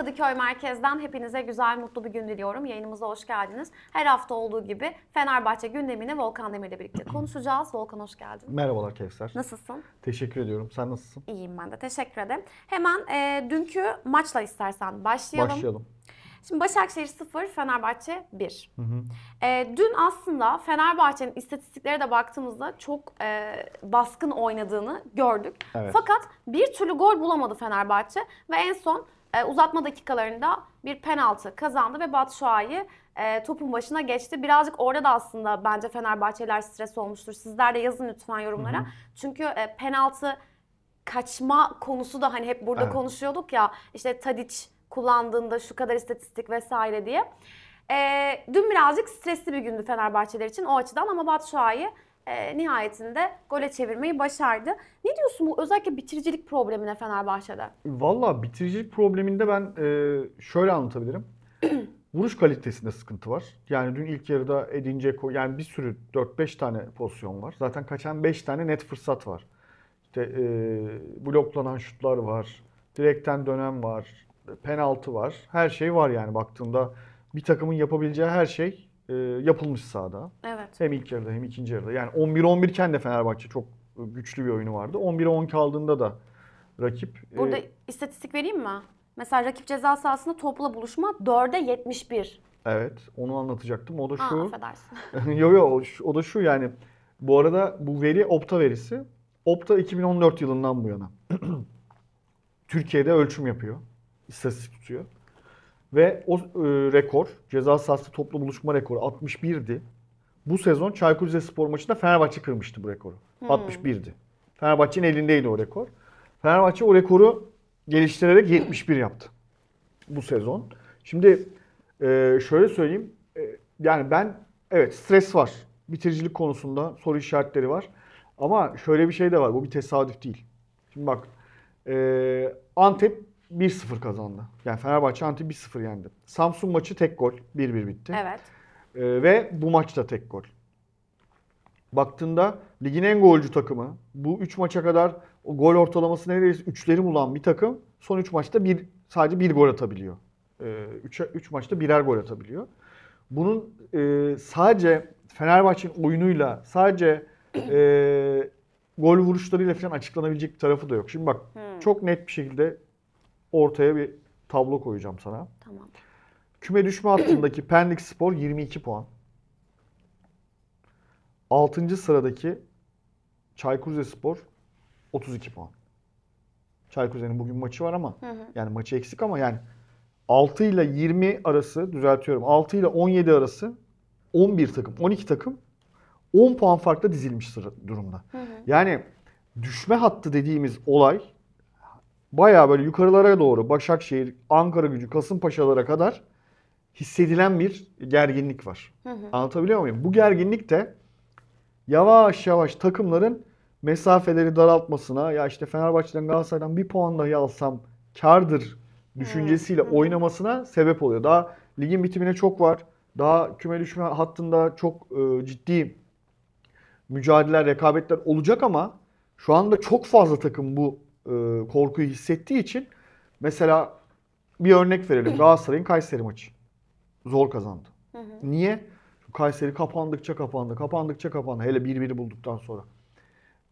Kadıköy Merkez'den hepinize güzel, mutlu bir gün diliyorum. Yayınımıza hoş geldiniz. Her hafta olduğu gibi Fenerbahçe gündemini Volkan Demir'le birlikte konuşacağız. Volkan hoş geldin. Merhabalar Kevser. Nasılsın? Teşekkür ediyorum. Sen nasılsın? İyiyim ben de. Teşekkür ederim. Hemen e, dünkü maçla istersen başlayalım. Başlayalım. Şimdi Başakşehir 0, Fenerbahçe 1. Hı hı. E, dün aslında Fenerbahçe'nin istatistiklere de baktığımızda çok e, baskın oynadığını gördük. Evet. Fakat bir türlü gol bulamadı Fenerbahçe ve en son e, uzatma dakikalarında bir penaltı kazandı ve Batshuayi e, topun başına geçti. Birazcık orada da aslında bence Fenerbahçeliler stres olmuştur. Sizler de yazın lütfen yorumlara. Hı hı. Çünkü e, penaltı kaçma konusu da hani hep burada evet. konuşuyorduk ya işte Tadic kullandığında şu kadar istatistik vesaire diye. E, dün birazcık stresli bir gündü Fenerbahçeler için o açıdan ama Batshuayi e, nihayetinde gole çevirmeyi başardı. Ne diyorsun bu özellikle bitiricilik problemine Fenerbahçe'de? Valla bitiricilik probleminde ben e, şöyle anlatabilirim. Vuruş kalitesinde sıkıntı var. Yani dün ilk yarıda Edin Dzeko yani bir sürü 4-5 tane pozisyon var. Zaten kaçan 5 tane net fırsat var. İşte e, bloklanan şutlar var. Direkten dönem var. Penaltı var. Her şey var yani baktığında bir takımın yapabileceği her şey e, yapılmış sahada. Evet. Hem ilk yarıda hem ikinci yarıda. Yani 11-11 iken de Fenerbahçe çok e, güçlü bir oyunu vardı. 11'e 10 kaldığında da rakip... E, Burada e, istatistik vereyim mi? Mesela rakip ceza sahasında topla buluşma 4'e 71. Evet, onu anlatacaktım. O da şu. Aa, affedersin. yo yo, o da şu yani. Bu arada bu veri Opta verisi. Opta 2014 yılından bu yana. Türkiye'de ölçüm yapıyor. İstatistik tutuyor. Ve o e, rekor, ceza sahası toplu buluşma rekoru 61'di. Bu sezon Çaykur Rizespor maçında Fenerbahçe kırmıştı bu rekoru. Hmm. 61'di. Fenerbahçe'nin elindeydi o rekor. Fenerbahçe o rekoru geliştirerek 71 yaptı bu sezon. Şimdi e, şöyle söyleyeyim. E, yani ben evet stres var. Bitiricilik konusunda soru işaretleri var. Ama şöyle bir şey de var. Bu bir tesadüf değil. Şimdi bak e, Antep 1-0 kazandı. Yani Fenerbahçe Ant'i 1-0 yendi. Samsun maçı tek gol. 1-1 bitti. Evet. Ee, ve bu maçta tek gol. Baktığında ligin en golcü takımı bu 3 maça kadar o gol ortalaması neredeyse 3'leri bulan bir takım son 3 maçta bir sadece bir gol atabiliyor. 3 ee, üç, üç maçta birer gol atabiliyor. Bunun e, sadece Fenerbahçe'nin oyunuyla sadece e, gol vuruşlarıyla falan açıklanabilecek bir tarafı da yok. Şimdi bak hmm. çok net bir şekilde ortaya bir tablo koyacağım sana. Tamam. Küme düşme hattındaki Pendik Spor 22 puan. 6. sıradaki Çaykur Rizespor 32 puan. Çaykur Rizespor'un bugün maçı var ama hı hı. yani maçı eksik ama yani 6 ile 20 arası düzeltiyorum. 6 ile 17 arası 11 takım, 12 takım 10 puan farkla dizilmiş durumda. Hı hı. Yani düşme hattı dediğimiz olay Baya böyle yukarılara doğru Başakşehir, Ankara gücü, Kasımpaşalara kadar hissedilen bir gerginlik var. Hı hı. Anlatabiliyor muyum? Bu gerginlik de yavaş yavaş takımların mesafeleri daraltmasına ya işte Fenerbahçe'den Galatasaray'dan bir puan dahi alsam kardır düşüncesiyle hmm. oynamasına sebep oluyor. Daha ligin bitimine çok var. Daha küme düşme hattında çok e, ciddi mücadeleler, rekabetler olacak ama şu anda çok fazla takım bu e, korkuyu hissettiği için mesela bir örnek verelim. Galatasaray'ın Kayseri maçı. Zor kazandı. Hı hı. Niye? Kayseri kapandıkça kapandı, kapandıkça kapandı. Hele bir biri bulduktan sonra.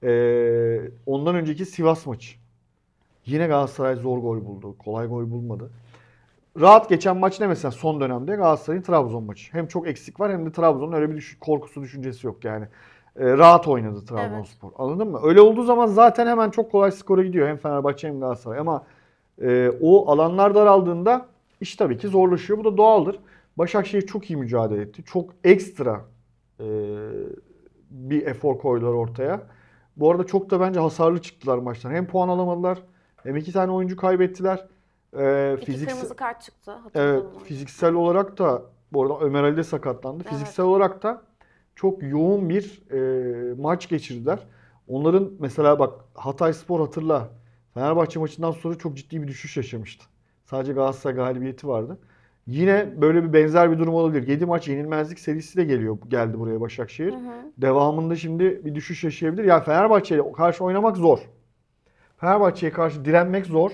Ee, ondan önceki Sivas maçı. Yine Galatasaray zor gol buldu. Kolay gol bulmadı. Rahat geçen maç ne mesela son dönemde Galatasaray'ın Trabzon maçı. Hem çok eksik var hem de Trabzon'un öyle bir düş- korkusu düşüncesi yok yani. E, rahat oynadı Trabzonspor. Evet. Anladın mı? Öyle olduğu zaman zaten hemen çok kolay skora gidiyor hem Fenerbahçe hem Galatasaray ama e, o alanlar daraldığında iş tabii ki zorlaşıyor. Bu da doğaldır. Başakşehir çok iyi mücadele etti. Çok ekstra e, bir efor koydular ortaya. Bu arada çok da bence hasarlı çıktılar maçtan. Hem puan alamadılar hem iki tane oyuncu kaybettiler. E, iki fiziksel, kırmızı kart çıktı. Evet, fiziksel olarak da bu arada Ömer Ali de sakatlandı. Evet. Fiziksel olarak da çok yoğun bir e, maç geçirdiler. Onların mesela bak Hatay Spor hatırla. Fenerbahçe maçından sonra çok ciddi bir düşüş yaşamıştı. Sadece Galatasaray galibiyeti vardı. Yine böyle bir benzer bir durum olabilir. 7 maç yenilmezlik serisi de geliyor geldi buraya Başakşehir. Hı hı. Devamında şimdi bir düşüş yaşayabilir. Ya yani Fenerbahçe'ye karşı oynamak zor. Fenerbahçe'ye karşı direnmek zor.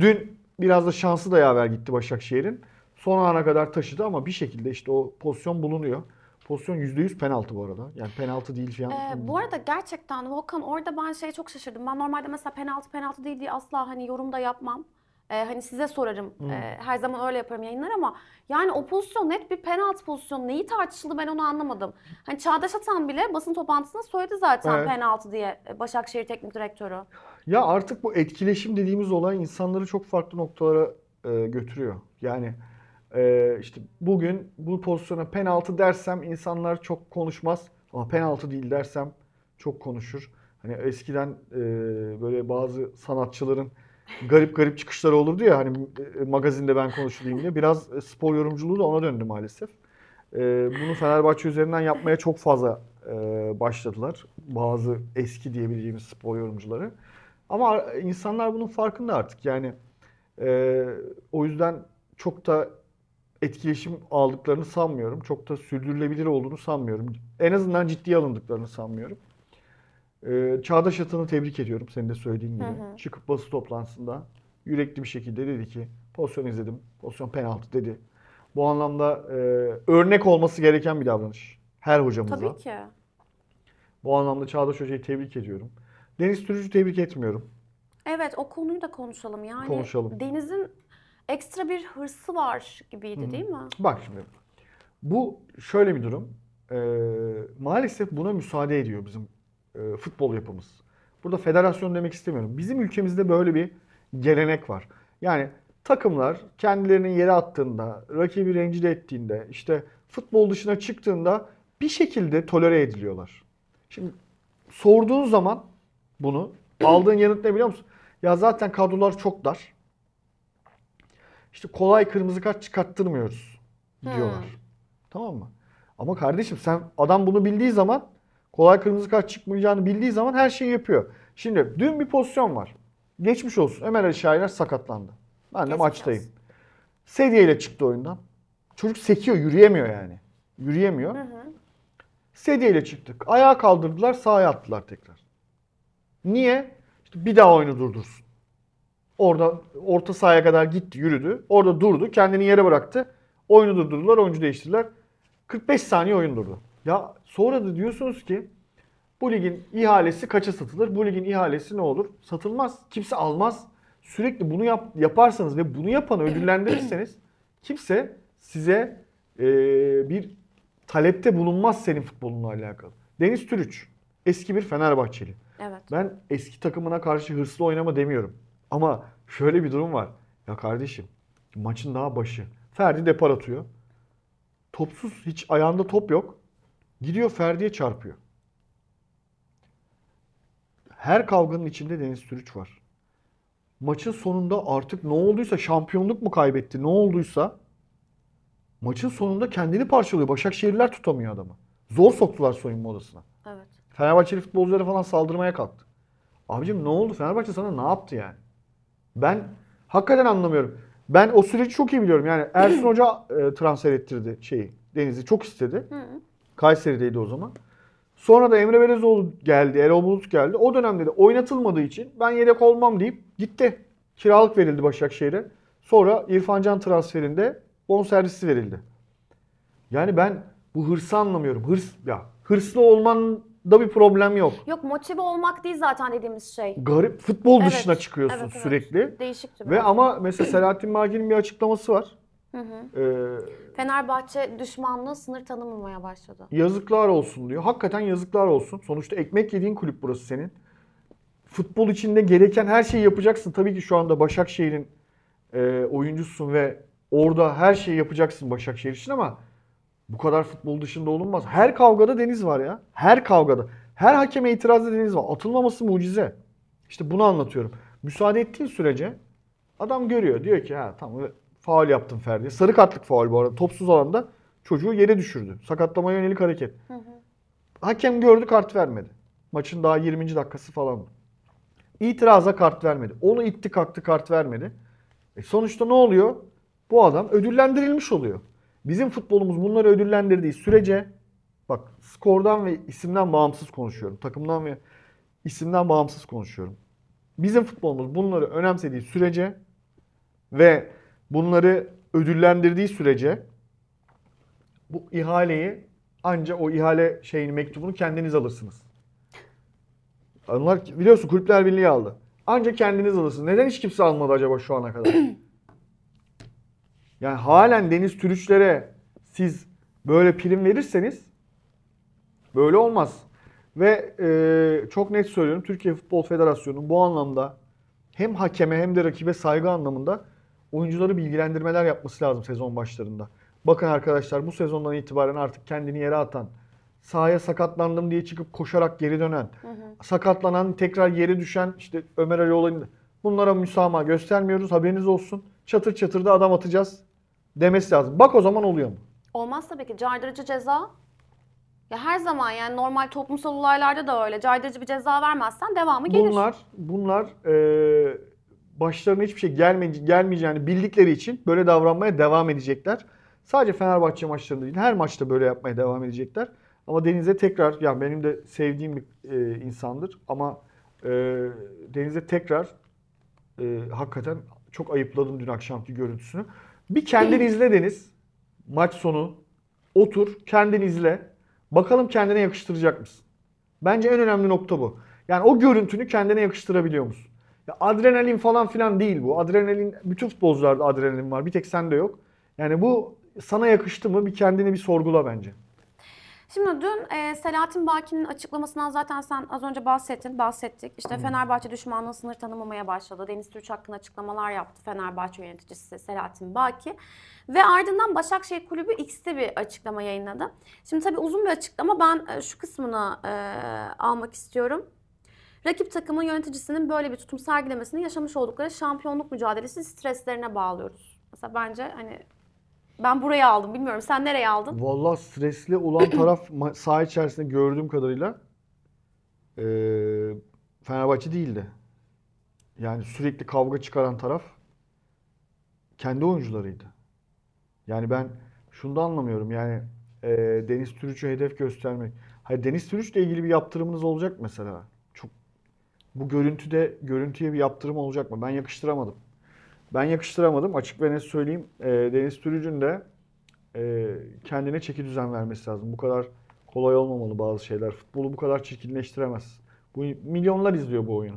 Dün biraz da şansı da yaver gitti Başakşehir'in. Son ana kadar taşıdı ama bir şekilde işte o pozisyon bulunuyor. Pozisyon %100 penaltı bu arada. Yani penaltı değil falan. Ee, bu arada gerçekten Volkan orada ben şeye çok şaşırdım. Ben normalde mesela penaltı penaltı değil diye asla hani yorumda yapmam. Ee, hani size sorarım. Hmm. Ee, her zaman öyle yaparım yayınlar ama yani o pozisyon net bir penaltı pozisyonu. Neyi tartışıldı ben onu anlamadım. Hani Çağdaş Atan bile basın toplantısında söyledi zaten evet. penaltı diye e, Başakşehir Teknik Direktörü. Ya artık bu etkileşim dediğimiz olay insanları çok farklı noktalara e, götürüyor. Yani ee, işte bugün bu pozisyona penaltı dersem insanlar çok konuşmaz. Ama penaltı değil dersem çok konuşur. Hani eskiden e, böyle bazı sanatçıların garip garip çıkışları olurdu ya hani e, magazinde ben konuşulayım diye. Biraz e, spor yorumculuğu da ona döndü maalesef. E, bunu Fenerbahçe üzerinden yapmaya çok fazla e, başladılar. Bazı eski diyebileceğimiz spor yorumcuları. Ama insanlar bunun farkında artık. Yani e, o yüzden çok da etkileşim aldıklarını sanmıyorum. Çok da sürdürülebilir olduğunu sanmıyorum. En azından ciddiye alındıklarını sanmıyorum. Ee, Çağdaş Atan'ı tebrik ediyorum senin de söylediğin gibi. Hı hı. Çıkıp basın toplantısında yürekli bir şekilde dedi ki pozisyon izledim, pozisyon penaltı dedi. Bu anlamda e, örnek olması gereken bir davranış her hocamıza. Tabii ki. Bu anlamda Çağdaş Hoca'yı tebrik ediyorum. Deniz Türücü tebrik etmiyorum. Evet o konuyu da konuşalım yani. Konuşalım. Deniz'in ekstra bir hırsı var gibiydi Hı-hı. değil mi? Bak şimdi bu şöyle bir durum. Ee, maalesef buna müsaade ediyor bizim e, futbol yapımız. Burada federasyon demek istemiyorum. Bizim ülkemizde böyle bir gelenek var. Yani takımlar kendilerini yere attığında, rakibi rencide ettiğinde, işte futbol dışına çıktığında bir şekilde tolere ediliyorlar. Şimdi sorduğun zaman bunu aldığın yanıt ne biliyor musun? Ya zaten kadrolar çok dar işte kolay kırmızı kart çıkarttırmıyoruz diyorlar. Hmm. Tamam mı? Ama kardeşim sen adam bunu bildiği zaman kolay kırmızı kart çıkmayacağını bildiği zaman her şeyi yapıyor. Şimdi dün bir pozisyon var. Geçmiş olsun. Ömer Ali Şahinler sakatlandı. Ben de Geçmiş maçtayım. Olsun. Sedyeyle çıktı oyundan. Çocuk sekiyor, yürüyemiyor yani. Yürüyemiyor. Hı ile çıktık. Ayağa kaldırdılar, sağa attılar tekrar. Niye? İşte bir daha oyunu durdursun. Orada orta sahaya kadar gitti, yürüdü. Orada durdu, kendini yere bıraktı. Oyunu durdurdular, oyuncu değiştirdiler. 45 saniye oyun durdu. Ya sonra da diyorsunuz ki bu ligin ihalesi kaça satılır? Bu ligin ihalesi ne olur? Satılmaz. Kimse almaz. Sürekli bunu yap, yaparsanız ve bunu yapanı ödüllendirirseniz kimse size e, bir talepte bulunmaz senin futbolunla alakalı. Deniz Türüç eski bir Fenerbahçeli. Evet. Ben eski takımına karşı hırslı oynama demiyorum. Ama şöyle bir durum var. Ya kardeşim maçın daha başı. Ferdi depar atıyor. Topsuz hiç ayağında top yok. Gidiyor Ferdi'ye çarpıyor. Her kavganın içinde Deniz Türüç var. Maçın sonunda artık ne olduysa şampiyonluk mu kaybetti ne olduysa maçın sonunda kendini parçalıyor. Başakşehirler tutamıyor adamı. Zor soktular soyunma odasına. Evet. Fenerbahçeli futbolcuları falan saldırmaya kalktı. Abicim ne oldu? Fenerbahçe sana ne yaptı yani? Ben hakikaten anlamıyorum. Ben o süreci çok iyi biliyorum. Yani Ersun Hoca e, transfer ettirdi şeyi. Deniz'i çok istedi. Kayseri'deydi o zaman. Sonra da Emre Belezoğlu geldi, Erol Bulut geldi. O dönemde de oynatılmadığı için ben yedek olmam deyip gitti. Kiralık verildi Başakşehir'e. Sonra İrfan Can transferinde bonservisi verildi. Yani ben bu hırsı anlamıyorum. Hırs ya hırslı olman da bir problem yok. Yok motive olmak değil zaten dediğimiz şey. Garip futbol evet. dışına çıkıyorsun evet, evet. sürekli. Değişik türlü. Ve ama mesela Selahattin Mergin'in bir açıklaması var. Ee, Fenerbahçe düşmanlığı sınır tanımamaya başladı. Yazıklar olsun diyor. Hakikaten yazıklar olsun. Sonuçta ekmek yediğin kulüp burası senin. Futbol içinde gereken her şeyi yapacaksın. Tabii ki şu anda Başakşehir'in e, oyuncusun ve orada her şeyi yapacaksın Başakşehir için ama bu kadar futbol dışında olunmaz. Her kavgada Deniz var ya. Her kavgada. Her hakeme itirazda Deniz var. Atılmaması mucize. İşte bunu anlatıyorum. Müsaade ettiğin sürece adam görüyor. Diyor ki ha tamam faul yaptım Ferdi. Sarı kartlık faul bu arada. Topsuz alanda çocuğu yere düşürdü. Sakatlamaya yönelik hareket. Hı hı. Hakem gördü kart vermedi. Maçın daha 20. dakikası falan. İtiraza kart vermedi. Onu itti kalktı kart vermedi. E sonuçta ne oluyor? Bu adam ödüllendirilmiş oluyor. Bizim futbolumuz bunları ödüllendirdiği sürece bak skordan ve isimden bağımsız konuşuyorum. Takımdan ve isimden bağımsız konuşuyorum. Bizim futbolumuz bunları önemsediği sürece ve bunları ödüllendirdiği sürece bu ihaleyi ancak o ihale şeyini mektubunu kendiniz alırsınız. Onlar biliyorsun kulüpler birliği aldı. Ancak kendiniz alırsınız. Neden hiç kimse almadı acaba şu ana kadar? Yani halen deniz türüçlere siz böyle prim verirseniz böyle olmaz. Ve e, çok net söylüyorum Türkiye Futbol Federasyonu bu anlamda hem hakeme hem de rakibe saygı anlamında oyuncuları bilgilendirmeler yapması lazım sezon başlarında. Bakın arkadaşlar bu sezondan itibaren artık kendini yere atan, sahaya sakatlandım diye çıkıp koşarak geri dönen, hı hı. sakatlanan tekrar yere düşen işte Ömer Ali olayında bunlara müsamaha göstermiyoruz haberiniz olsun. Çatır çatır da adam atacağız demesi lazım. Bak o zaman oluyor mu? Olmaz tabii ki. Caydırıcı ceza ya her zaman yani normal toplumsal olaylarda da öyle. Caydırıcı bir ceza vermezsen devamı gelir. Bunlar bunlar e, başlarına hiçbir şey gelme, gelmeyeceğini bildikleri için böyle davranmaya devam edecekler. Sadece Fenerbahçe maçlarında değil her maçta böyle yapmaya devam edecekler. Ama Deniz'e tekrar yani benim de sevdiğim bir e, insandır ama e, Deniz'e tekrar e, hakikaten çok ayıpladım dün akşamki görüntüsünü. Bir kendin izle Deniz. Maç sonu. Otur kendin izle. Bakalım kendine yakıştıracak mısın? Bence en önemli nokta bu. Yani o görüntünü kendine yakıştırabiliyor musun? Ya adrenalin falan filan değil bu. Adrenalin, bütün futbolcularda adrenalin var. Bir tek sende yok. Yani bu sana yakıştı mı bir kendini bir sorgula bence. Şimdi dün e, Selahattin Baki'nin açıklamasından zaten sen az önce bahsettin, bahsettik. İşte Fenerbahçe düşmanlığı sınır tanımamaya başladı. Deniz Türç hakkında açıklamalar yaptı Fenerbahçe yöneticisi Selahattin Baki. Ve ardından Başakşehir Kulübü X'te bir açıklama yayınladı. Şimdi tabii uzun bir açıklama ben e, şu kısmını e, almak istiyorum. Rakip takımın yöneticisinin böyle bir tutum sergilemesini yaşamış oldukları şampiyonluk mücadelesi streslerine bağlıyoruz. Mesela bence hani ben buraya aldım. Bilmiyorum sen nereye aldın? Vallahi stresli olan taraf saha içerisinde gördüğüm kadarıyla e, Fenerbahçe değildi. Yani sürekli kavga çıkaran taraf kendi oyuncularıydı. Yani ben şunu da anlamıyorum yani e, Deniz Türüç'ü hedef göstermek. Hayır Deniz Türüç'le ilgili bir yaptırımınız olacak mesela. Çok bu görüntüde görüntüye bir yaptırım olacak mı? Ben yakıştıramadım. Ben yakıştıramadım. Açık ve net söyleyeyim. E, Deniz Türüc'ün de e, kendine çeki düzen vermesi lazım. Bu kadar kolay olmamalı bazı şeyler. Futbolu bu kadar çirkinleştiremez. Bu milyonlar izliyor bu oyunu.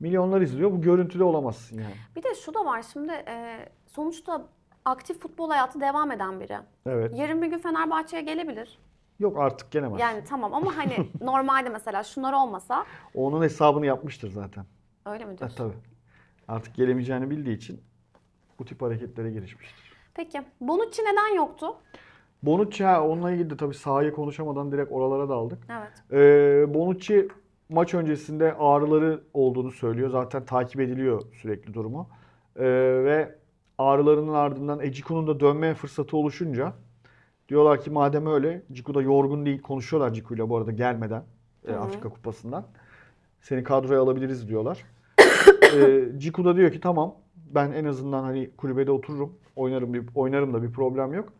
Milyonlar izliyor. Bu görüntüde olamazsın yani. Bir de şu da var şimdi e, sonuçta aktif futbol hayatı devam eden biri. Evet. Yarın bir gün Fenerbahçe'ye gelebilir. Yok artık gelemez. Yani tamam ama hani normalde mesela şunlar olmasa. Onun hesabını yapmıştır zaten. Öyle mi diyorsun? Ha, tabii artık gelemeyeceğini bildiği için bu tip hareketlere girişmiştir. Peki Bonucci neden yoktu? Bonucci ha, onunla ilgili de tabii sahayı konuşamadan direkt oralara daldık. Evet. Ee, Bonucci maç öncesinde ağrıları olduğunu söylüyor. Zaten takip ediliyor sürekli durumu. Ee, ve ağrılarının ardından Eciku'nun da dönme fırsatı oluşunca diyorlar ki madem öyle Ciku da yorgun değil konuşuyorlar Ciku'yla bu arada gelmeden Hı-hı. E, Afrika Kupası'ndan. Seni kadroya alabiliriz diyorlar. Ee, Ciku da diyor ki tamam ben en azından hani kulübede otururum. Oynarım bir oynarım da bir problem yok.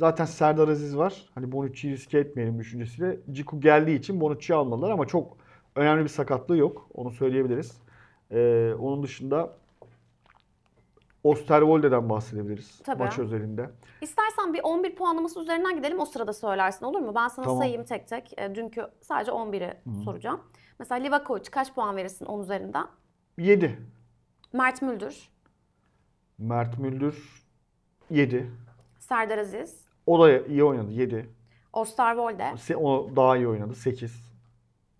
Zaten Serdar Aziz var. Hani Bonucci'yi riske etmeyelim düşüncesiyle. Ciku geldiği için Bonucci'yi almadılar ama çok önemli bir sakatlığı yok. Onu söyleyebiliriz. Ee, onun dışında Osterwolde'den bahsedebiliriz Tabii. maç özelinde. İstersen bir 11 puanlaması üzerinden gidelim o sırada söylersin olur mu? Ben sana tamam. sayayım tek tek. Ee, dünkü sadece 11'i soracağım. Mesela Livakovic kaç puan verirsin 10 üzerinden? 7. Mert Müldür. Mert Müldür 7. Serdar Aziz. O da iyi oynadı 7. Osterwolde. Se- O daha iyi oynadı 8.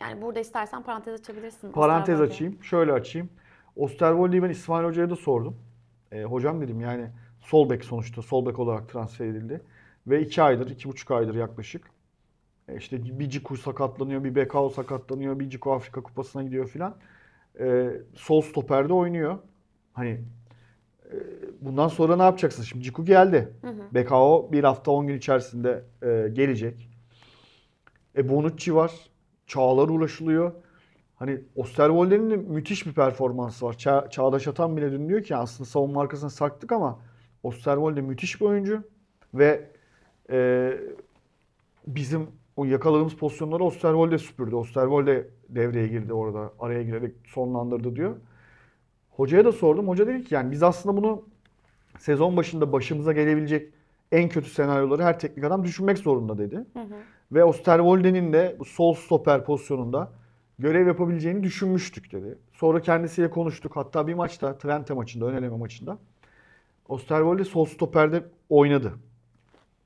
Yani burada istersen parantez açabilirsin. Parantez Osterwolde. açayım. Şöyle açayım. Osterwolde'yi ben İsmail Hoca'ya da sordum. E, hocam dedim yani sol bek sonuçta sol bek olarak transfer edildi. Ve 2 aydır, 2,5 aydır yaklaşık. E, işte bir Ciku sakatlanıyor, bir Bekao sakatlanıyor, bir Ciku Afrika Kupası'na gidiyor filan e, sol stoperde oynuyor. Hani e, bundan sonra ne yapacaksın? Şimdi Ciku geldi. Hı BKO bir hafta 10 gün içerisinde e, gelecek. E Bonucci var. Çağlar ulaşılıyor. Hani Osterwolder'in de müthiş bir performansı var. Ça- Çağdaş Atan bile dün diyor ki aslında savunma arkasına saktık ama Osterwolde müthiş bir oyuncu. Ve e, bizim o yakaladığımız pozisyonları Osterwolde süpürdü. Osterwolde devreye girdi orada. Araya girerek sonlandırdı diyor. Hocaya da sordum. Hoca dedi ki yani biz aslında bunu sezon başında başımıza gelebilecek en kötü senaryoları her teknik adam düşünmek zorunda dedi. Hı hı. Ve Osterwolde'nin de sol stoper pozisyonunda görev yapabileceğini düşünmüştük dedi. Sonra kendisiyle konuştuk. Hatta bir maçta Trente maçında, ön eleme maçında Osterwolde sol stoperde oynadı.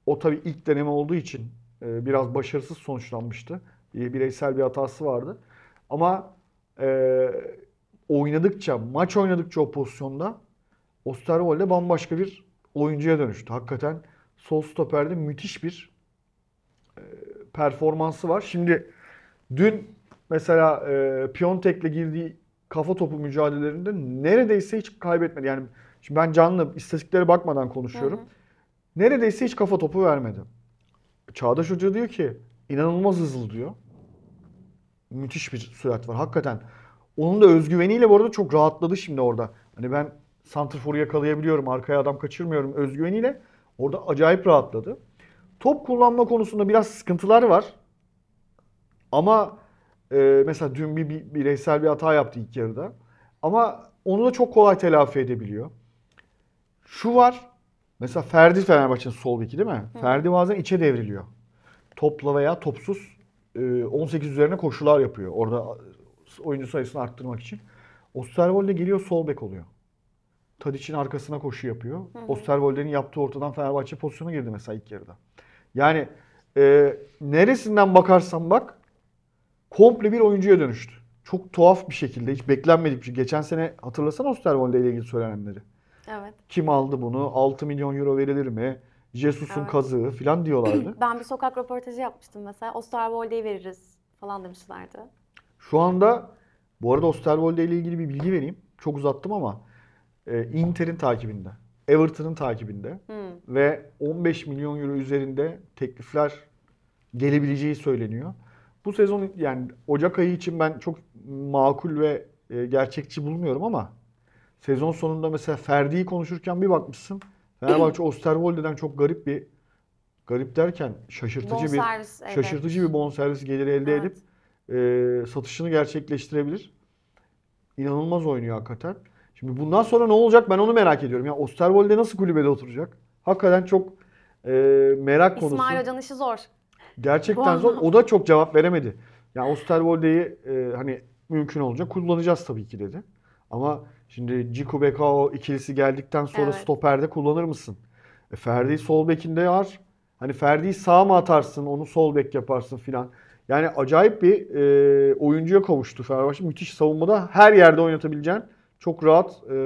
O tabii ilk deneme olduğu için e, biraz başarısız sonuçlanmıştı. bireysel bir hatası vardı. Ama e, oynadıkça, maç oynadıkça o pozisyonda Osterwolde bambaşka bir oyuncuya dönüştü. Hakikaten sol stoperde müthiş bir e, performansı var. Şimdi dün mesela e, Piontek'le girdiği kafa topu mücadelelerinde neredeyse hiç kaybetmedi. Yani şimdi ben canlı istatistiklere bakmadan konuşuyorum. Hı hı. Neredeyse hiç kafa topu vermedi. Çağdaş Hoca diyor ki inanılmaz hızlı diyor. Müthiş bir sürat var hakikaten. Onun da özgüveniyle bu arada çok rahatladı şimdi orada. Hani ben santrforu yakalayabiliyorum, arkaya adam kaçırmıyorum özgüveniyle. Orada acayip rahatladı. Top kullanma konusunda biraz sıkıntılar var. Ama e, mesela dün bir, bir bireysel bir hata yaptı ilk yarıda. Ama onu da çok kolay telafi edebiliyor. Şu var. Mesela Ferdi Fenerbahçe'nin sol beki değil mi? Hı. Ferdi bazen içe devriliyor. Topla veya topsuz 18 e, üzerine koşular yapıyor. Orada e, oyuncu sayısını arttırmak için. Osterwolde geliyor sol bek oluyor. Tadiç'in arkasına koşu yapıyor. Osterwolde'nin yaptığı ortadan Fenerbahçe pozisyona girdi mesela ilk yarıda. Yani e, neresinden bakarsan bak komple bir oyuncuya dönüştü. Çok tuhaf bir şekilde hiç beklenmedik bir şey. Geçen sene hatırlasana Osterwolde ile ilgili söylenenleri. Evet. Kim aldı bunu? 6 milyon euro verilir mi? Jesus'un evet. kazığı falan diyorlardı. ben bir sokak röportajı yapmıştım mesela. Osterwolde'yi veririz falan demişlerdi. Şu anda bu arada Osterwolde ile ilgili bir bilgi vereyim. Çok uzattım ama e, Inter'in takibinde. Everton'ın takibinde hmm. ve 15 milyon euro üzerinde teklifler gelebileceği söyleniyor. Bu sezon yani Ocak ayı için ben çok makul ve e, gerçekçi bulmuyorum ama Sezon sonunda mesela Ferdi'yi konuşurken bir bakmışsın. Fenerbahçe Osterwolde'den çok garip bir garip derken şaşırtıcı bonservis, bir evet. şaşırtıcı bir bonservis geliri elde evet. edip e, satışını gerçekleştirebilir. İnanılmaz oynuyor hakikaten. Şimdi bundan sonra ne olacak ben onu merak ediyorum. Ya yani Osterwolde nasıl kulübede oturacak? Hakikaten çok e, merak İsmail konusu. İsmail Hoca'nın işi zor. Gerçekten zor. O da çok cevap veremedi. Ya yani Osterwolde'yi e, hani mümkün olacak kullanacağız tabii ki dedi. Ama Şimdi Ciku Bekao ikilisi geldikten sonra evet. stoperde kullanır mısın? E Ferdi'yi hmm. sol bekinde var. Hani Ferdi'yi sağ mı atarsın, onu sol bek yaparsın filan. Yani acayip bir e, oyuncuya kavuştu Fenerbahçe. Müthiş savunmada her yerde oynatabileceğin, çok rahat e,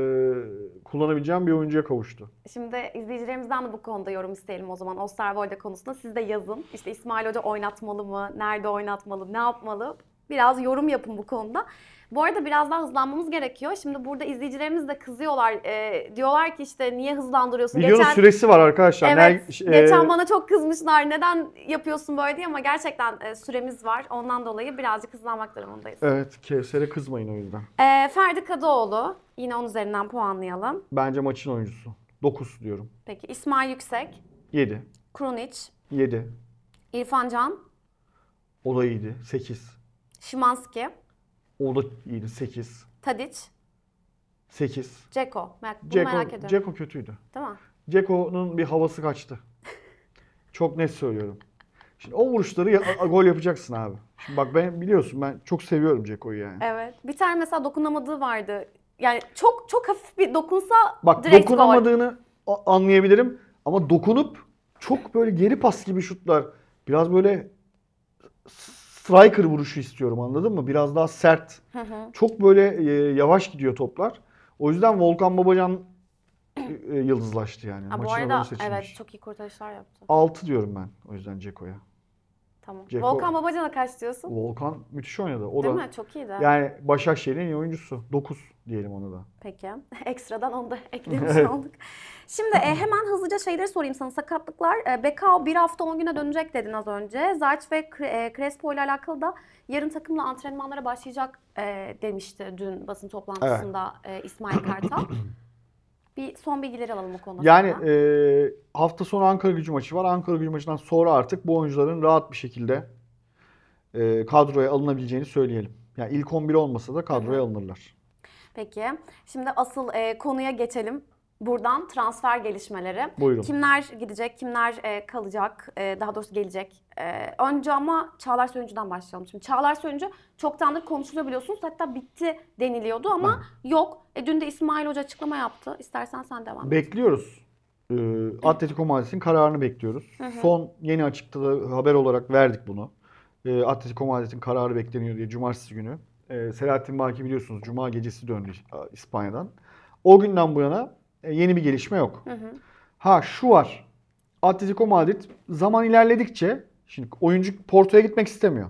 kullanabileceğin bir oyuncuya kavuştu. Şimdi izleyicilerimizden de bu konuda yorum isteyelim o zaman. Osterwolde konusunda siz de yazın. İşte İsmail Hoca oynatmalı mı? Nerede oynatmalı? Ne yapmalı? Biraz yorum yapın bu konuda. Bu arada biraz daha hızlanmamız gerekiyor. Şimdi burada izleyicilerimiz de kızıyorlar. E, diyorlar ki işte niye hızlandırıyorsun? Videonun geçen, süresi var arkadaşlar. Evet. Ne, şey, geçen bana çok kızmışlar. Neden yapıyorsun böyle diye ama gerçekten e, süremiz var. Ondan dolayı birazcık hızlanmak durumundayız. Evet. Kevser'e kızmayın o yüzden. E, Ferdi Kadıoğlu. Yine onun üzerinden puanlayalım. Bence maçın oyuncusu. 9 diyorum. Peki. İsmail Yüksek. 7. Krunic. 7. İrfan Can. O da iyiydi. 8. Şimanski. O da iyiydi 8. Tadic. 8. Ceko. Merak, bunu Ceko, merak ediyorum. Ceko kötüydü. Değil mi? Ceko'nun bir havası kaçtı. Çok net söylüyorum. Şimdi o vuruşları ya, gol yapacaksın abi. Şimdi bak ben biliyorsun ben çok seviyorum Ceko'yu yani. Evet. Bir tane mesela dokunamadığı vardı. Yani çok çok hafif bir dokunsa Bak direkt dokunamadığını gol. anlayabilirim ama dokunup çok böyle geri pas gibi şutlar. Biraz böyle striker vuruşu istiyorum anladın mı? Biraz daha sert. Hı hı. Çok böyle e, yavaş gidiyor toplar. O yüzden Volkan Babacan e, e yıldızlaştı yani. Ha, bu Maçın adamı arada seçilmiş. evet çok iyi kurtarışlar yaptı. 6 diyorum ben o yüzden Ceko'ya. Tamam. Ceko- Volkan Babacan'a kaç diyorsun? Volkan müthiş oynadı. O Değil da mi? Çok iyiydi. yani Başakşehir'in en iyi oyuncusu. 9 diyelim onu da. Peki. Ekstradan onu da eklemiş evet. olduk. Şimdi e, hemen hızlıca şeyleri sorayım sana. Sakatlıklar. E, Bekao bir hafta 10 güne dönecek dedin az önce. Zayt ve e, Crespo ile alakalı da yarın takımla antrenmanlara başlayacak e, demişti dün basın toplantısında evet. e, İsmail Kartal. bir son bilgileri alalım o konuda. Yani e, hafta sonu Ankara gücü maçı var. Ankara gücü maçından sonra artık bu oyuncuların rahat bir şekilde e, kadroya alınabileceğini söyleyelim. Yani ilk 11 olmasa da kadroya alınırlar. Peki. Şimdi asıl e, konuya geçelim. Buradan transfer gelişmeleri. Buyurun. Kimler gidecek, kimler e, kalacak, e, daha doğrusu gelecek. E, önce ama Çağlar Söyüncü'den başlayalım. Şimdi Çağlar Söyüncü çoktandır konuşuluyor biliyorsunuz. Hatta bitti deniliyordu ama yok. E, dün de İsmail Hoca açıklama yaptı. İstersen sen devam et. Bekliyoruz. Ee, Atletico Madrid'in kararını bekliyoruz. Son yeni açıkladığı haber olarak verdik bunu. Ee, Atletico Madrid'in kararı bekleniyor diye cumartesi günü e, Selahattin Baki biliyorsunuz Cuma gecesi döndü e, İspanya'dan. O günden bu yana e, yeni bir gelişme yok. Hı hı. Ha şu var. Atletico Madrid zaman ilerledikçe şimdi oyuncu Porto'ya gitmek istemiyor.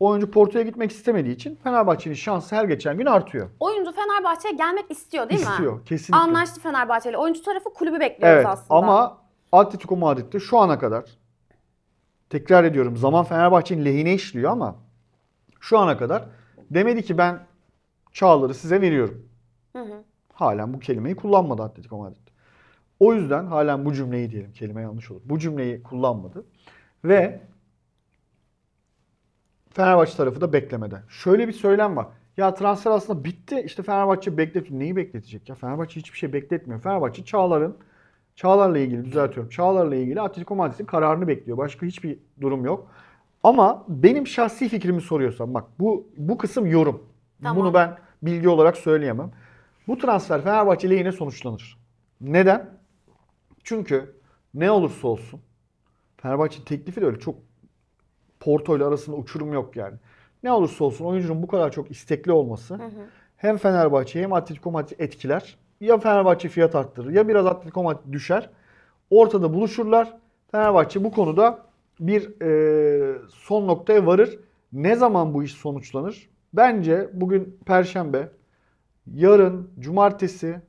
Oyuncu Porto'ya gitmek istemediği için Fenerbahçe'nin şansı her geçen gün artıyor. Oyuncu Fenerbahçe'ye gelmek istiyor değil mi? İstiyor kesinlikle. Anlaştı Fenerbahçe ile. Oyuncu tarafı kulübü bekliyoruz evet, aslında. Ama Atletico Madrid'de şu ana kadar tekrar ediyorum zaman Fenerbahçe'nin lehine işliyor ama şu ana kadar Demedi ki ben Çağlar'ı size veriyorum. Hı hı. Halen bu kelimeyi kullanmadı Atletico Madrid. O yüzden halen bu cümleyi diyelim. Kelime yanlış olur. Bu cümleyi kullanmadı. Ve Fenerbahçe tarafı da beklemede. Şöyle bir söylem var. Ya transfer aslında bitti. İşte Fenerbahçe bekletiyor. Neyi bekletecek ya? Fenerbahçe hiçbir şey bekletmiyor. Fenerbahçe Çağlar'ın Çağlar'la ilgili düzeltiyorum. Çağlar'la ilgili Atletico Madrid'in kararını bekliyor. Başka hiçbir durum yok. Ama benim şahsi fikrimi soruyorsan bak bu bu kısım yorum. Tamam. Bunu ben bilgi olarak söyleyemem. Bu transfer Fenerbahçe lehine sonuçlanır. Neden? Çünkü ne olursa olsun Fenerbahçe teklifi de öyle çok Porto ile arasında uçurum yok yani. Ne olursa olsun oyuncunun bu kadar çok istekli olması hı hı. hem Fenerbahçe hem Atletico Madrid etkiler. Ya Fenerbahçe fiyat arttırır ya biraz Atletico Madrid düşer. Ortada buluşurlar. Fenerbahçe bu konuda bir e, son noktaya varır. Ne zaman bu iş sonuçlanır? Bence bugün Perşembe, yarın Cumartesi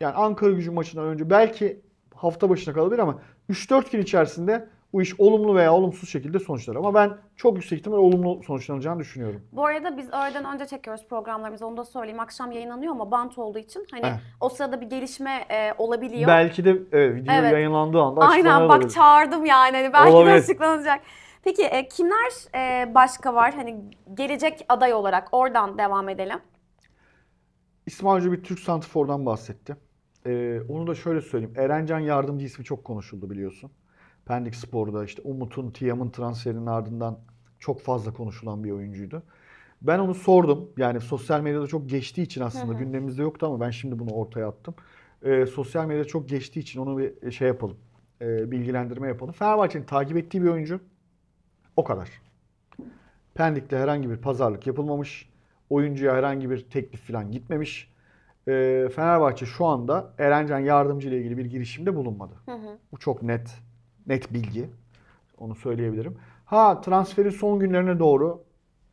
yani Ankara gücü maçından önce belki hafta başına kalabilir ama 3-4 gün içerisinde bu iş olumlu veya olumsuz şekilde sonuçlar Ama ben çok yüksek ihtimal olumlu sonuçlanacağını düşünüyorum. Bu arada biz öğleden önce çekiyoruz programlarımızı onu da söyleyeyim. Akşam yayınlanıyor ama bant olduğu için hani Heh. o sırada bir gelişme e, olabiliyor. Belki de evet, video evet. yayınlandığı anda Aynen bak çağırdım yani hani belki olabilir. de açıklanacak. Peki e, kimler e, başka var hani gelecek aday olarak oradan devam edelim. İsmail Hoca bir Türk Santifor'dan bahsetti. Ee, onu da şöyle söyleyeyim. Erencan Yardımcı ismi çok konuşuldu biliyorsun. Pendik Spor'da işte Umut'un, Tiam'ın transferinin ardından çok fazla konuşulan bir oyuncuydu. Ben onu sordum. Yani sosyal medyada çok geçtiği için aslında gündemimizde yoktu ama ben şimdi bunu ortaya attım. Ee, sosyal medyada çok geçtiği için onu bir e, şey yapalım. E, bilgilendirme yapalım. Fenerbahçe'nin takip ettiği bir oyuncu. O kadar. Pendik'te herhangi bir pazarlık yapılmamış. Oyuncuya herhangi bir teklif falan gitmemiş. E, Fenerbahçe şu anda Erencan yardımcı ile ilgili bir girişimde bulunmadı. Hı hı. Bu çok net net bilgi. Onu söyleyebilirim. Ha transferin son günlerine doğru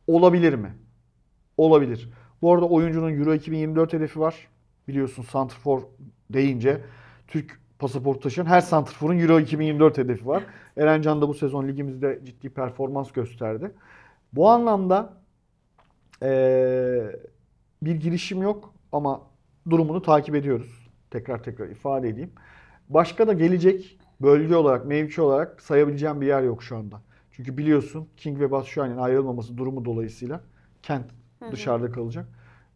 olabilir mi? Olabilir. Bu arada oyuncunun Euro 2024 hedefi var. Biliyorsun Santrfor deyince Türk pasaport taşıyan her Santrfor'un Euro 2024 hedefi var. Eren Can da bu sezon ligimizde ciddi performans gösterdi. Bu anlamda ee, bir girişim yok ama durumunu takip ediyoruz. Tekrar tekrar ifade edeyim. Başka da gelecek bölge olarak, mevki olarak sayabileceğim bir yer yok şu anda. Çünkü biliyorsun King ve şu an ayrılmaması durumu dolayısıyla Kent dışarıda kalacak.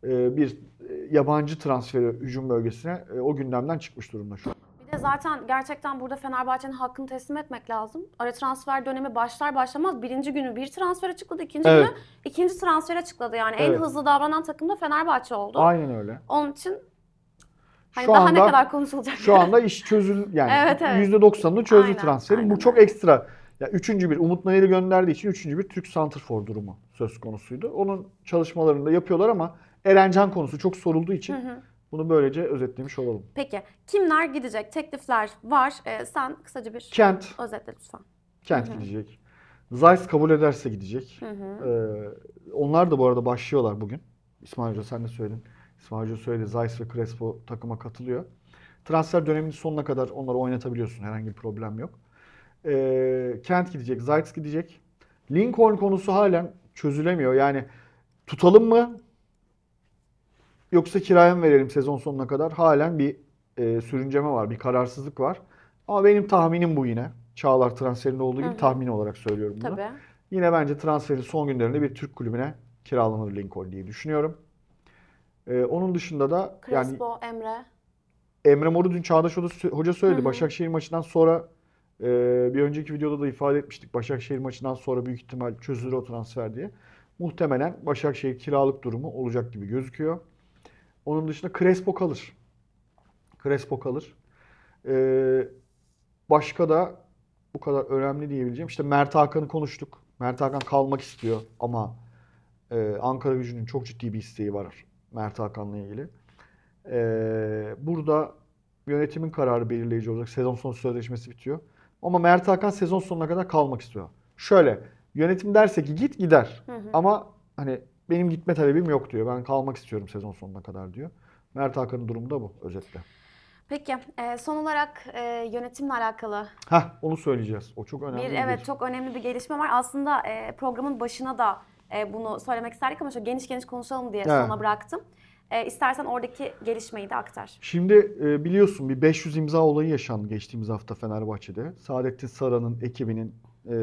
Ee, bir e, yabancı transferi hücum bölgesine e, o gündemden çıkmış durumda şu an. Bir de zaten gerçekten burada Fenerbahçe'nin hakkını teslim etmek lazım. Ara transfer dönemi başlar başlamaz birinci günü bir transfer açıkladı, ikinci evet. günü ikinci transfer açıkladı. Yani evet. en hızlı davranan takım da Fenerbahçe oldu. Aynen öyle. Onun için Hani şu daha anda, ne kadar konuşulacak? Şu anda iş çözül yani evet, evet. %90'ını çözdü aynen, transferin. Aynen. Bu çok ekstra. Ya üçüncü bir Umut Nayır'ı gönderdiği için üçüncü bir Türk Santrfor durumu söz konusuydu. Onun çalışmalarını da yapıyorlar ama Erencan konusu çok sorulduğu için hı hı. bunu böylece özetlemiş olalım. Peki kimler gidecek? Teklifler var. Ee, sen kısaca bir Kent. özetle lütfen. Kent hı hı. gidecek. Zayt kabul ederse gidecek. Ee, onlar da bu arada başlıyorlar bugün. İsmail Hoca sen de söyledin. İsmail Hoca söyledi. Zeiss ve Crespo takıma katılıyor. Transfer döneminin sonuna kadar onları oynatabiliyorsun. Herhangi bir problem yok. E, Kent gidecek. Zeiss gidecek. Lincoln konusu halen çözülemiyor. Yani tutalım mı yoksa kiraya mı verelim sezon sonuna kadar? Halen bir e, sürünceme var. Bir kararsızlık var. Ama benim tahminim bu yine. Çağlar transferinde olduğu gibi Hı-hı. tahmin olarak söylüyorum bunu. Tabii. Yine bence transferin son günlerinde bir Türk kulübüne kiralanır Lincoln diye düşünüyorum. Ee, onun dışında da Crespo, yani Emre. Emre Mor'u dün Çağdaş Hoca söyledi. Hı hı. Başakşehir maçından sonra e, bir önceki videoda da ifade etmiştik. Başakşehir maçından sonra büyük ihtimal çözülür o transfer diye. Muhtemelen Başakşehir kiralık durumu olacak gibi gözüküyor. Onun dışında Crespo kalır. Crespo kalır. Ee, başka da bu kadar önemli diyebileceğim. İşte Mert Hakan'ı konuştuk. Mert Hakan kalmak istiyor ama e, Ankara gücünün çok ciddi bir isteği var Mert Hakan'la ilgili. Ee, burada yönetimin kararı belirleyici olacak. Sezon sonu sözleşmesi bitiyor. Ama Mert Hakan sezon sonuna kadar kalmak istiyor. Şöyle yönetim derse ki git gider. Hı hı. Ama hani benim gitme talebim yok diyor. Ben kalmak istiyorum sezon sonuna kadar diyor. Mert Hakan'ın durumu da bu özetle. Peki e, son olarak e, yönetimle alakalı. Ha, onu söyleyeceğiz. O çok önemli bir, bir Evet çok önemli bir gelişme var. Aslında e, programın başına da e, bunu söylemek isterdik ama şöyle geniş geniş konuşalım diye evet. sona bıraktım. E, istersen oradaki gelişmeyi de aktar. Şimdi e, biliyorsun bir 500 imza olayı yaşandı geçtiğimiz hafta Fenerbahçe'de. Saadettin Saran'ın ekibinin e,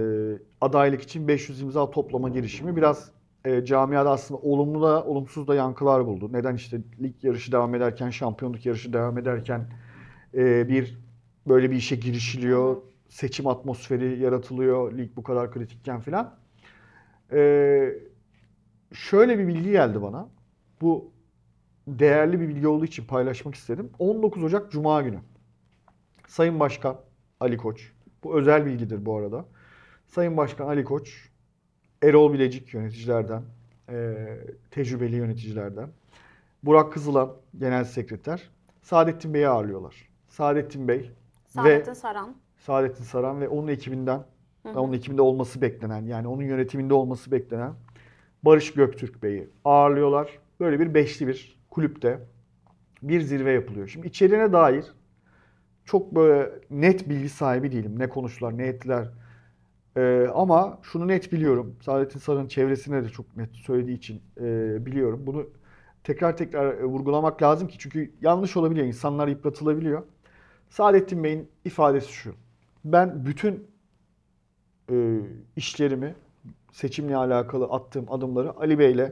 adaylık için 500 imza toplama girişimi biraz e, camiada aslında olumlu da olumsuz da yankılar buldu. Neden işte lig yarışı devam ederken, şampiyonluk yarışı devam ederken e, bir böyle bir işe girişiliyor, seçim atmosferi yaratılıyor lig bu kadar kritikken filan. Ee, şöyle bir bilgi geldi bana. Bu değerli bir bilgi olduğu için paylaşmak istedim. 19 Ocak Cuma günü. Sayın Başkan Ali Koç, bu özel bilgidir bu arada. Sayın Başkan Ali Koç, Erol Bilecik yöneticilerden, e, tecrübeli yöneticilerden, Burak Kızılan Genel Sekreter, Saadettin Bey'i ağırlıyorlar. Saadettin Bey Saadettin ve Saran. Saadettin Saran ve onun ekibinden Hı-hı. Onun ekimde olması beklenen yani onun yönetiminde olması beklenen Barış Göktürk Bey'i ağırlıyorlar. Böyle bir beşli bir kulüpte bir zirve yapılıyor. Şimdi içeriğine dair çok böyle net bilgi sahibi değilim. Ne konuştular, ne ettiler. Ee, ama şunu net biliyorum. Saadettin Sarı'nın çevresine de çok net söylediği için e, biliyorum. Bunu tekrar tekrar e, vurgulamak lazım ki çünkü yanlış olabiliyor. İnsanlar yıpratılabiliyor. Saadettin Bey'in ifadesi şu. Ben bütün e, işlerimi, seçimle alakalı attığım adımları Ali Bey'le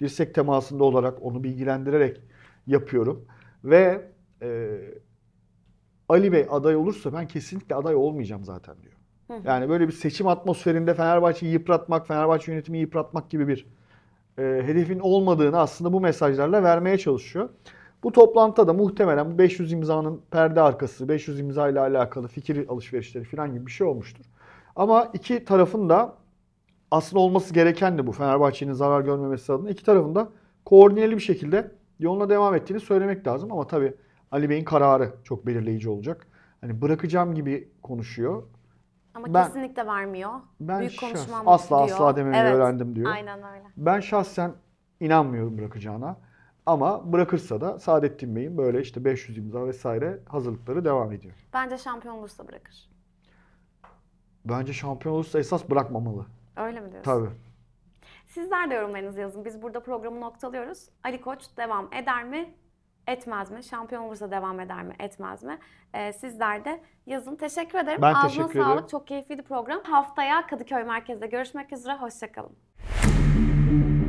dirsek temasında olarak onu bilgilendirerek yapıyorum. Ve e, Ali Bey aday olursa ben kesinlikle aday olmayacağım zaten diyor. Yani böyle bir seçim atmosferinde Fenerbahçe'yi yıpratmak, Fenerbahçe yönetimi yıpratmak gibi bir e, hedefin olmadığını aslında bu mesajlarla vermeye çalışıyor. Bu toplantıda da muhtemelen 500 imzanın perde arkası, 500 imza ile alakalı fikir alışverişleri falan gibi bir şey olmuştur. Ama iki tarafın da aslında olması gereken de bu. Fenerbahçe'nin zarar görmemesi adına iki tarafın da koordineli bir şekilde yoluna devam ettiğini söylemek lazım. Ama tabii Ali Bey'in kararı çok belirleyici olacak. Hani bırakacağım gibi konuşuyor. Ama ben, kesinlikle varmıyor. Ben Büyük şahs, konuşmam asla diyor. asla dememi evet, öğrendim diyor. Aynen öyle. Ben şahsen inanmıyorum bırakacağına. Ama bırakırsa da Saadettin Bey'in böyle işte 500 imza vesaire hazırlıkları devam ediyor. Bence şampiyon olursa bırakır. Bence şampiyon olursa esas bırakmamalı. Öyle mi diyorsun? Tabii. Sizler de yorumlarınızı yazın. Biz burada programı noktalıyoruz. Ali Koç devam eder mi? Etmez mi? Şampiyon olursa devam eder mi? Etmez mi? Ee, sizler de yazın. Teşekkür ederim. Ben Ağzına teşekkür sağlık. ederim. Çok keyifliydi program. Haftaya Kadıköy merkezde görüşmek üzere. Hoşçakalın.